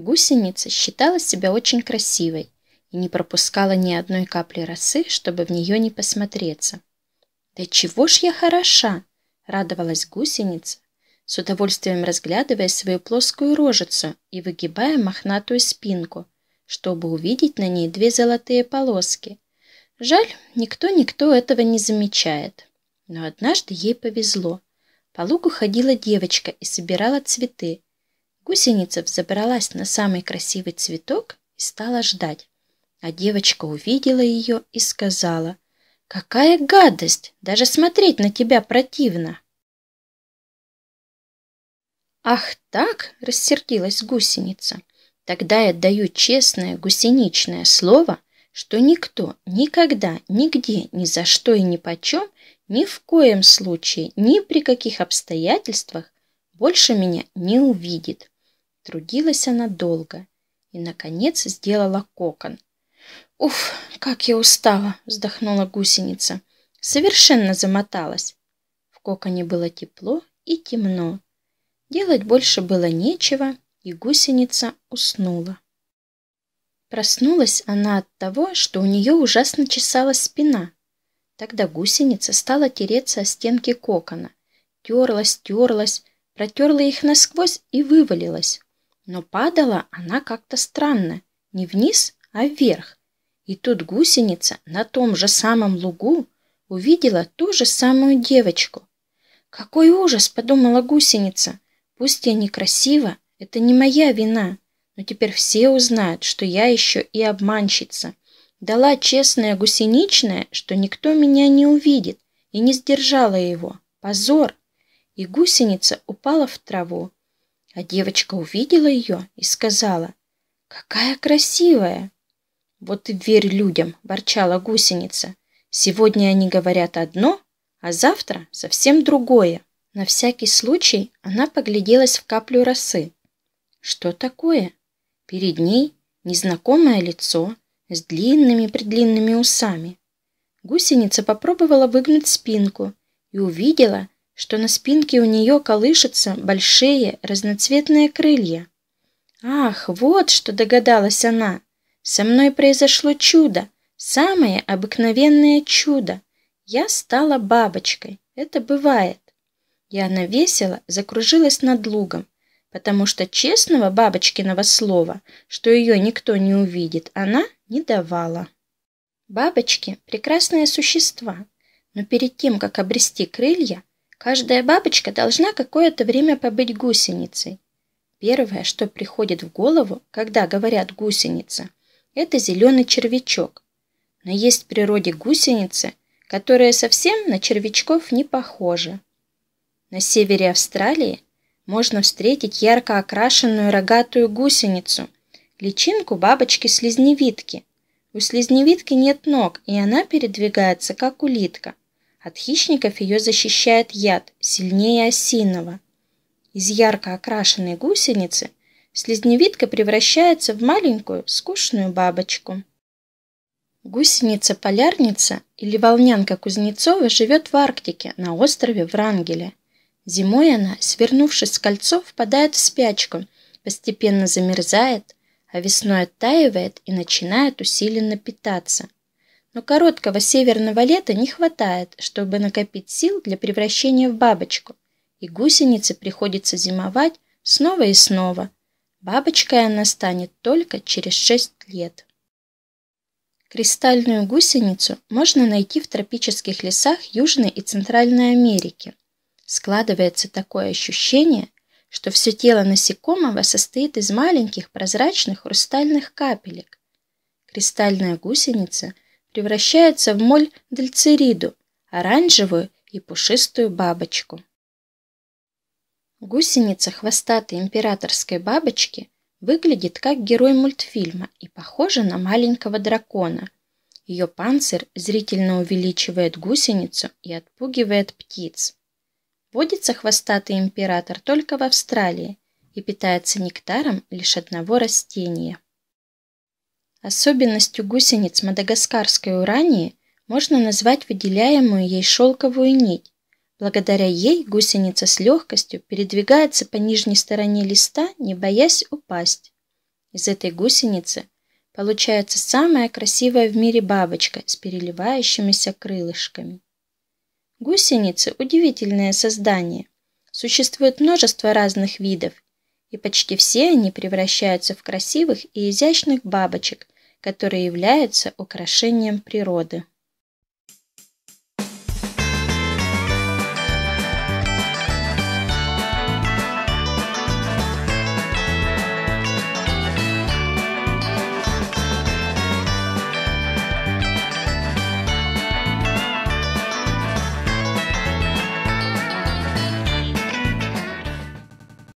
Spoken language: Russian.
Гусеница считала себя очень красивой и не пропускала ни одной капли росы, чтобы в нее не посмотреться. «Да чего ж я хороша!» — радовалась гусеница, с удовольствием разглядывая свою плоскую рожицу и выгибая мохнатую спинку, чтобы увидеть на ней две золотые полоски. Жаль, никто-никто этого не замечает. Но однажды ей повезло. По лугу ходила девочка и собирала цветы, Гусеница взобралась на самый красивый цветок и стала ждать. А девочка увидела ее и сказала, «Какая гадость! Даже смотреть на тебя противно!» «Ах так!» — рассердилась гусеница. «Тогда я даю честное гусеничное слово, что никто, никогда, нигде, ни за что и ни почем, ни в коем случае, ни при каких обстоятельствах больше меня не увидит. Трудилась она долго и, наконец, сделала кокон. «Уф, как я устала!» — вздохнула гусеница. Совершенно замоталась. В коконе было тепло и темно. Делать больше было нечего, и гусеница уснула. Проснулась она от того, что у нее ужасно чесалась спина. Тогда гусеница стала тереться о стенки кокона. Терлась, терлась, протерла их насквозь и вывалилась, но падала она как-то странно, не вниз, а вверх. И тут гусеница на том же самом лугу увидела ту же самую девочку. «Какой ужас!» — подумала гусеница. «Пусть я некрасива, это не моя вина, но теперь все узнают, что я еще и обманщица. Дала честная гусеничная, что никто меня не увидит, и не сдержала его. Позор!» И гусеница упала в траву, а девочка увидела ее и сказала, «Какая красивая!» «Вот и верь людям!» – ворчала гусеница. «Сегодня они говорят одно, а завтра совсем другое». На всякий случай она погляделась в каплю росы. Что такое? Перед ней незнакомое лицо с длинными-предлинными усами. Гусеница попробовала выгнуть спинку и увидела, что на спинке у нее колышутся большие разноцветные крылья. Ах, вот что догадалась она. Со мной произошло чудо, самое обыкновенное чудо. Я стала бабочкой, это бывает. И она весело закружилась над лугом, потому что честного бабочкиного слова, что ее никто не увидит, она не давала. Бабочки – прекрасные существа, но перед тем, как обрести крылья, Каждая бабочка должна какое-то время побыть гусеницей. Первое, что приходит в голову, когда говорят «гусеница», это зеленый червячок. Но есть в природе гусеницы, которые совсем на червячков не похожи. На севере Австралии можно встретить ярко окрашенную рогатую гусеницу, личинку бабочки-слизневидки. У слизневидки нет ног, и она передвигается, как улитка. От хищников ее защищает яд, сильнее осинового. Из ярко окрашенной гусеницы слезневидка превращается в маленькую скучную бабочку. Гусеница-полярница или волнянка Кузнецова живет в Арктике на острове Врангеля. Зимой она, свернувшись с кольцо, впадает в спячку, постепенно замерзает, а весной оттаивает и начинает усиленно питаться – но короткого северного лета не хватает, чтобы накопить сил для превращения в бабочку, и гусенице приходится зимовать снова и снова. Бабочкой она станет только через 6 лет. Кристальную гусеницу можно найти в тропических лесах Южной и Центральной Америки. Складывается такое ощущение, что все тело насекомого состоит из маленьких прозрачных хрустальных капелек. Кристальная гусеница – превращается в моль дельцириду, оранжевую и пушистую бабочку. Гусеница хвостатой императорской бабочки выглядит как герой мультфильма и похожа на маленького дракона. Ее панцирь зрительно увеличивает гусеницу и отпугивает птиц. Водится хвостатый император только в Австралии и питается нектаром лишь одного растения. Особенностью гусениц мадагаскарской урании можно назвать выделяемую ей шелковую нить. Благодаря ей гусеница с легкостью передвигается по нижней стороне листа, не боясь упасть. Из этой гусеницы получается самая красивая в мире бабочка с переливающимися крылышками. Гусеницы – удивительное создание. Существует множество разных видов, и почти все они превращаются в красивых и изящных бабочек, которые являются украшением природы.